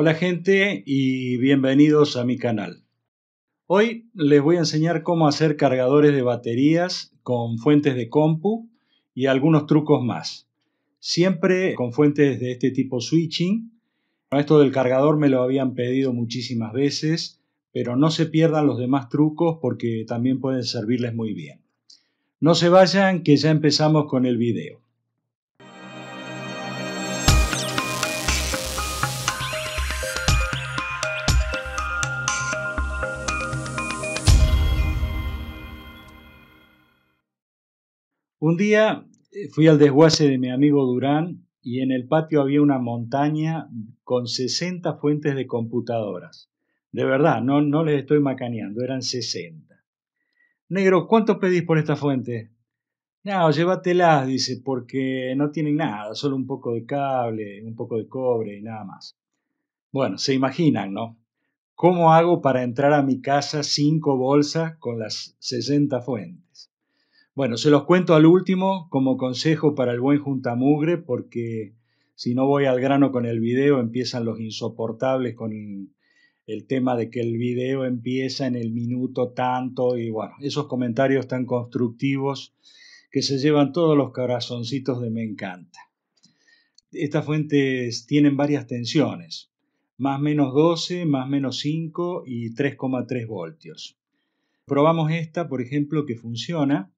Hola gente y bienvenidos a mi canal. Hoy les voy a enseñar cómo hacer cargadores de baterías con fuentes de compu y algunos trucos más. Siempre con fuentes de este tipo switching. Esto del cargador me lo habían pedido muchísimas veces, pero no se pierdan los demás trucos porque también pueden servirles muy bien. No se vayan que ya empezamos con el video. Un día eh, fui al desguace de mi amigo Durán y en el patio había una montaña con 60 fuentes de computadoras. De verdad, no, les estoy macaneando, eran 60. Negro, ¿cuánto pedís por esta fuente? No, llévatelas, dice, porque no tienen nada, solo un poco de cable, un poco de cobre y nada más. Bueno, se imaginan, ¿no? ¿Cómo hago para entrar a mi casa cinco bolsas con las 60 fuentes? Bueno, se los cuento al último como consejo para el buen juntamugre, porque si no voy al grano con el video, empiezan los insoportables con el, tema de que el video empieza en el minuto tanto y bueno, esos comentarios tan constructivos que se llevan todos los corazoncitos de me encanta. Estas fuentes tienen varias tensiones, más menos 12, más menos 5 y 3,3 voltios. Probamos esta, por ejemplo, que funciona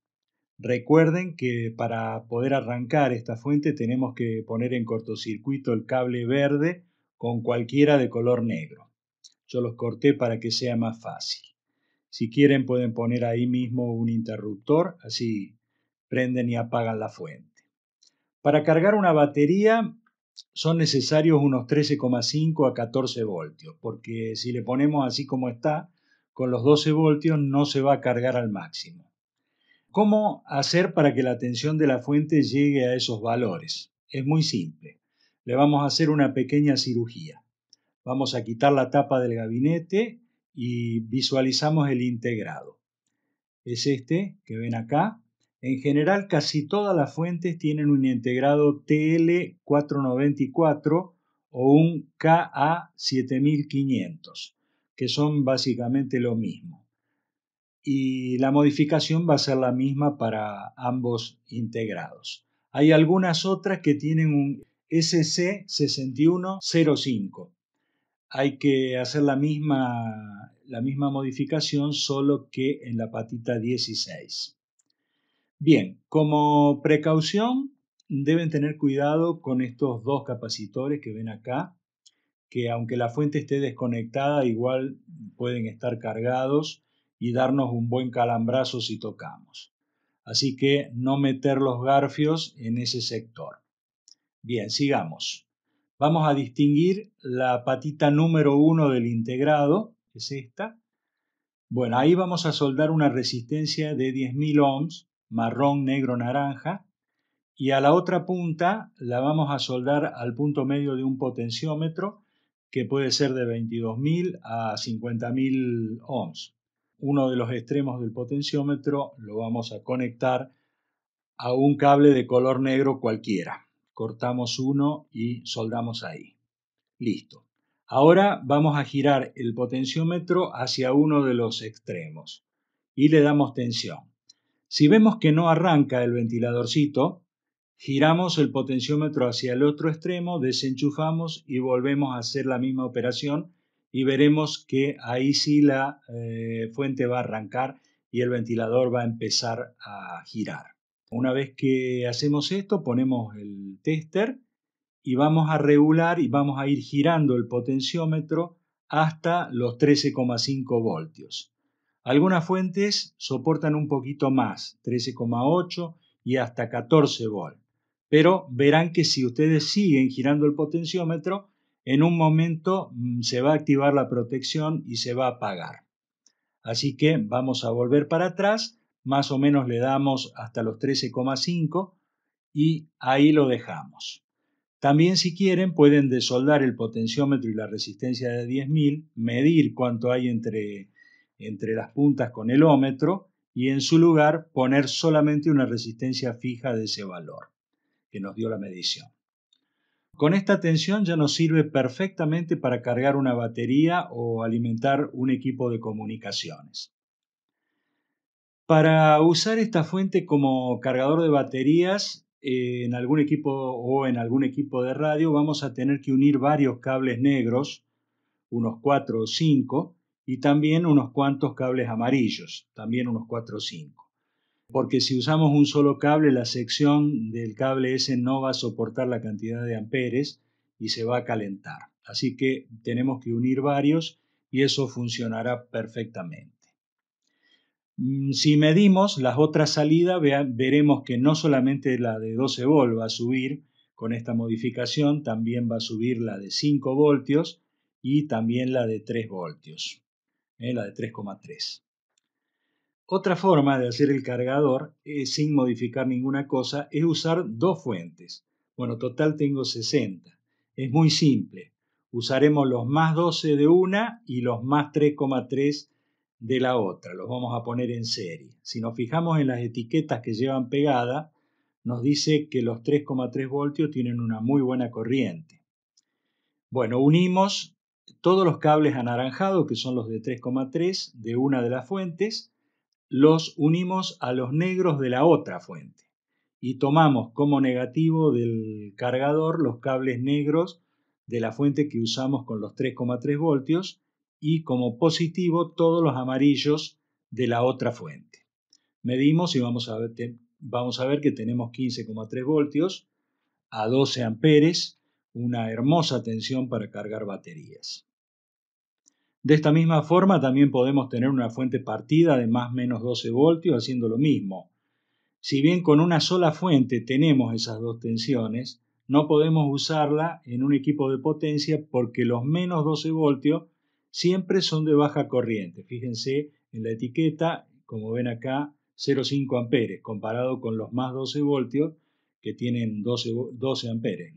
Recuerden que para poder arrancar esta fuente tenemos que poner en cortocircuito el cable verde con cualquiera de color negro. Yo los corté para que sea más fácil. Si quieren pueden poner ahí mismo un interruptor, así prenden y apagan la fuente. Para cargar una batería son necesarios unos 13,5 a 14 voltios, porque si le ponemos así como está, con los 12 voltios no se va a cargar al máximo. ¿Cómo hacer para que la tensión de la fuente llegue a esos valores? Es muy simple. Le vamos a hacer una pequeña cirugía. Vamos a quitar la tapa del gabinete y visualizamos el integrado. Es este que ven acá. En general, casi todas las fuentes tienen un integrado TL494 o un KA7500, que son básicamente lo mismo y la modificación va a ser la misma para ambos integrados. Hay algunas otras que tienen un SC6105. Hay que hacer la misma, la misma modificación, solo que en la patita 16. Bien, como precaución, deben tener cuidado con estos dos capacitores que ven acá, que aunque la fuente esté desconectada, igual pueden estar cargados y darnos un buen calambrazo si tocamos. Así que no meter los garfios en ese sector. Bien, sigamos. Vamos a distinguir la patita número uno del integrado, es esta. Bueno, ahí vamos a soldar una resistencia de 10.000 ohms, marrón, negro, naranja, y a la otra punta la vamos a soldar al punto medio de un potenciómetro que puede ser de 22.000 a 50.000 ohms uno de los extremos del potenciómetro lo vamos a conectar a un cable de color negro cualquiera. Cortamos uno y soldamos ahí. Listo. Ahora vamos a girar el potenciómetro hacia uno de los extremos y le damos tensión. Si vemos que no arranca el ventiladorcito, giramos el potenciómetro hacia el otro extremo, desenchufamos y volvemos a hacer la misma operación y veremos que ahí sí la eh, fuente va a arrancar y el ventilador va a empezar a girar. Una vez que hacemos esto, ponemos el tester y vamos a regular y vamos a ir girando el potenciómetro hasta los 13,5 voltios. Algunas fuentes soportan un poquito más, 13,8 y hasta 14 voltios. Pero verán que si ustedes siguen girando el potenciómetro, en un momento mm, se va a activar la protección y se va a apagar. Así que vamos a volver para atrás, más o menos le damos hasta los 13,5 y ahí lo dejamos. También si quieren pueden desoldar el potenciómetro y la resistencia de 10.000, medir cuánto hay entre, entre las puntas con el ómetro y en su lugar poner solamente una resistencia fija de ese valor que nos dio la medición. Con esta tensión ya nos sirve perfectamente para cargar una batería o alimentar un equipo de comunicaciones. Para usar esta fuente como cargador de baterías eh, en algún equipo o en algún equipo de radio vamos a tener que unir varios cables negros, unos 4 o 5, y también unos cuantos cables amarillos, también unos 4 o 5 porque si usamos un solo cable, la sección del cable ese no va a soportar la cantidad de amperes y se va a calentar. Así que tenemos que unir varios y eso funcionará perfectamente. Mm, si medimos las otras salidas, veremos que no solamente la de 12 volt va a subir con esta modificación, también va a subir la de 5 voltios y también la de 3 voltios, eh, la de 3,3. Otra forma de hacer el cargador eh, sin modificar ninguna cosa es usar dos fuentes. Bueno, total tengo 60. Es muy simple. Usaremos los más 12 de una y los más 3,3 de la otra. Los vamos a poner en serie. Si nos fijamos en las etiquetas que llevan pegada, nos dice que los 3,3 voltios tienen una muy buena corriente. Bueno, unimos todos los cables anaranjados, que son los de 3,3, de una de las fuentes, los unimos a los negros de la otra fuente y tomamos como negativo del cargador los cables negros de la fuente que usamos con los 3,3 voltios y como positivo todos los amarillos de la otra fuente. Medimos y vamos a ver, que tenemos 15,3 voltios a 12 amperes, una hermosa tensión para cargar baterías. De esta misma forma también podemos tener una fuente partida de más o menos 12 voltios haciendo lo mismo. Si bien con una sola fuente tenemos esas dos tensiones, no podemos usarla en un equipo de potencia porque los menos 12 voltios siempre son de baja corriente. Fíjense en la etiqueta, como ven acá, 0,5 amperes, comparado con los más 12 voltios que tienen 12, amperes.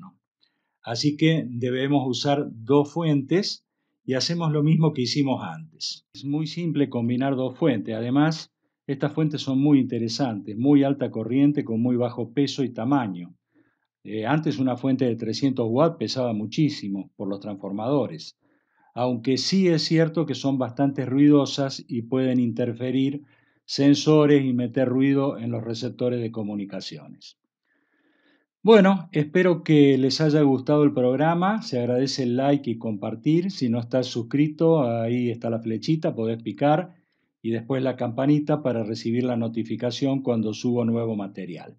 Así que debemos usar dos fuentes y hacemos lo mismo que hicimos antes. Es muy simple combinar dos fuentes. Además, estas fuentes son muy interesantes, muy alta corriente con muy bajo peso y tamaño. Eh, antes una fuente de 300 watts pesaba muchísimo por los transformadores, aunque sí es cierto que son bastante ruidosas y pueden interferir sensores y meter ruido en los receptores de comunicaciones. Bueno, espero que les haya gustado el programa. Se agradece el like y compartir. Si no estás suscrito, ahí está la flechita, podés picar y después la campanita para recibir la notificación cuando subo nuevo material.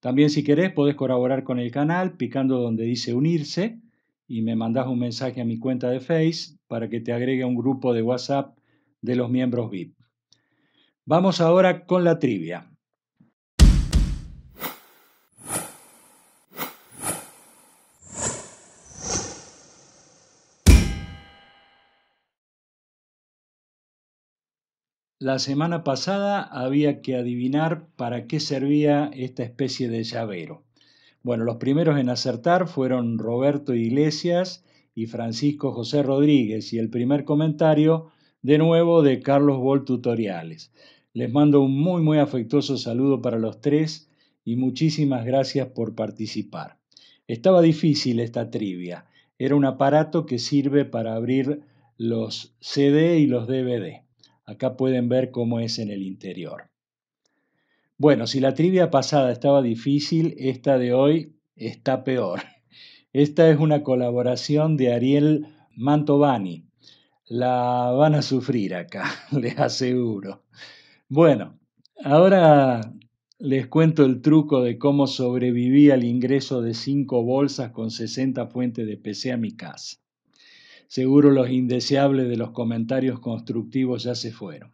También si querés podés colaborar con el canal picando donde dice unirse y me mandás un mensaje a mi cuenta de Face para que te agregue un grupo de WhatsApp de los miembros VIP. Vamos ahora con la trivia. La semana pasada había que adivinar para qué servía esta especie de llavero. Bueno, los primeros en acertar fueron Roberto Iglesias y Francisco José Rodríguez y el primer comentario de nuevo de Carlos Bol Tutoriales. Les mando un muy muy afectuoso saludo para los tres y muchísimas gracias por participar. Estaba difícil esta trivia. Era un aparato que sirve para abrir los CD y los DVD. Acá pueden ver cómo es en el interior. Bueno, si la trivia pasada estaba difícil, esta de hoy está peor. Esta es una colaboración de Ariel Mantovani. La van a sufrir acá, les aseguro. Bueno, ahora les cuento el truco de cómo sobreviví al ingreso de cinco bolsas con 60 fuentes de PC a mi casa. Seguro los indeseables de los comentarios constructivos ya se fueron.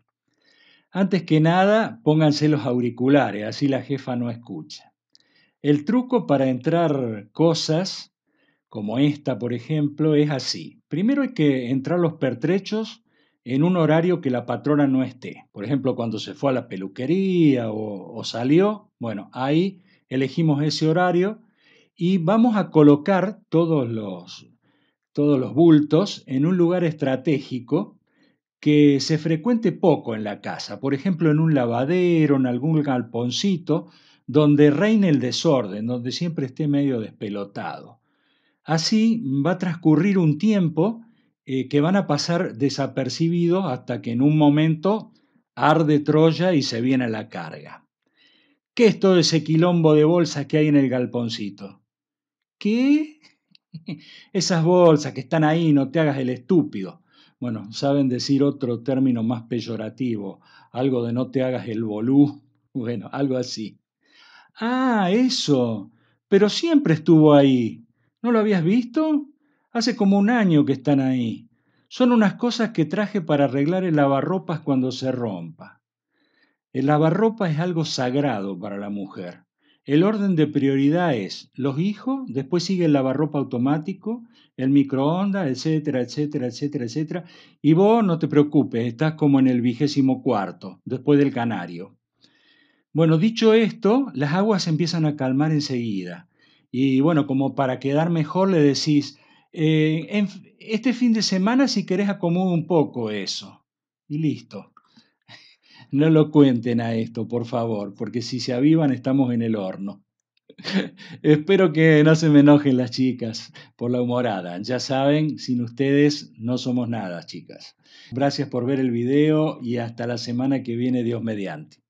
Antes que nada, pónganse los auriculares, así la jefa no escucha. El truco para entrar cosas, como esta por ejemplo, es así. Primero hay que entrar los pertrechos en un horario que la patrona no esté. Por ejemplo, cuando se fue a la peluquería o, o salió, bueno, ahí elegimos ese horario y vamos a colocar todos los todos los bultos en un lugar estratégico que se frecuente poco en la casa, por ejemplo en un lavadero, en algún galponcito, donde reine el desorden, donde siempre esté medio despelotado. Así va a transcurrir un tiempo eh, que van a pasar desapercibidos hasta que en un momento arde Troya y se viene la carga. ¿Qué es todo ese quilombo de bolsas que hay en el galponcito? ¿Qué? Esas bolsas que están ahí, no te hagas el estúpido. Bueno, saben decir otro término más peyorativo, algo de no te hagas el bolú, bueno, algo así. Ah, eso, pero siempre estuvo ahí. ¿No lo habías visto? Hace como un año que están ahí. Son unas cosas que traje para arreglar el lavarropas cuando se rompa. El lavarropa es algo sagrado para la mujer. El orden de prioridad es los hijos, después sigue el lavarropa automático, el microondas, etcétera, etcétera, etcétera, etcétera. Y vos no te preocupes, estás como en el vigésimo cuarto, después del canario. Bueno, dicho esto, las aguas se empiezan a calmar enseguida. Y bueno, como para quedar mejor le decís, eh, este fin de semana si querés acomodo un poco eso. Y listo no lo cuenten a esto, por favor, porque si se avivan estamos en el horno. Espero que no se me enojen las chicas por la humorada. Ya saben, sin ustedes no somos nada, chicas. Gracias por ver el video y hasta la semana que viene, Dios mediante.